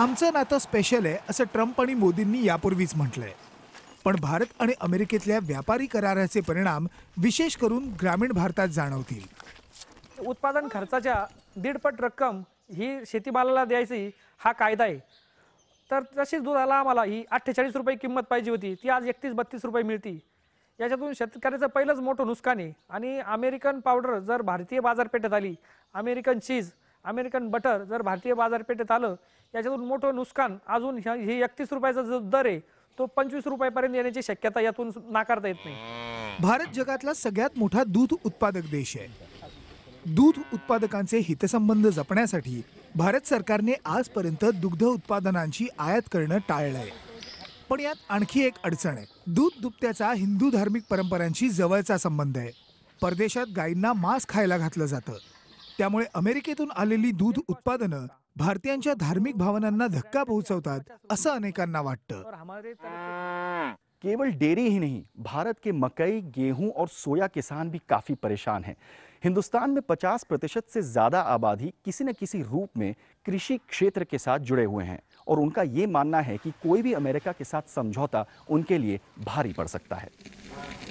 आमचं नातं स्पेशल आहे असं ट्रम्प आणि मोदींनी यापूर्वीच म्हटलंय पण भारत आणि अमेरिकेतल्या व्यापारी कराराचे परिणाम विशेष करून ग्रामीण भारतात जाणवतील उत्पादन खर्चाच्या दीडपट रक्कम ही शेतीमालाला द्यायची हा कायदा आहे तर तशीच आला आम्हाला ही अठ्ठेचाळीस रुपये किंमत पाहिजे होती ती आज एकतीस बत्तीस रुपये मिळती याच्यातून शेतकऱ्याचं पहिलंच मोठं नुकसान आहे आणि अमेरिकन पावडर जर भारतीय बाजारपेठेत आली अमेरिकन चीज अमेरिकन बटर जर भारतीय बाजारपेठेत आलं याच्यातून मोठं नुकसान अजून हे एकतीस रुपयाचा जो दर आहे तो पंचवीस रुपयापर्यंत येण्याची शक्यता यातून नाकारता येत नाही भारत जगातला सगळ्यात मोठा दूध उत्पादक देश आहे दूध उत्पादकांचे हितसंबंध जपण्यासाठी भारत सरकारने आजपर्यंत दुग्ध उत्पादनांची आयात करणं टाळलंय पण यात आणखी एक अडचण आहे दूध दुपत्याचा हिंदू धार्मिक परंपरांशी जवळचा संबंध आहे परदेशात गायींना मांस खायला घातलं जातं त्यामुळे अमेरिकेतून आलेली दूध उत्पादनं भारतीयांच्या धार्मिक भावनांना धक्का पोहोचवतात असं अनेकांना वाटतं केवल डेयरी ही नहीं भारत के मकई गेहूं और सोया किसान भी काफ़ी परेशान हैं हिंदुस्तान में 50 प्रतिशत से ज़्यादा आबादी किसी न किसी रूप में कृषि क्षेत्र के साथ जुड़े हुए हैं और उनका ये मानना है कि कोई भी अमेरिका के साथ समझौता उनके लिए भारी पड़ सकता है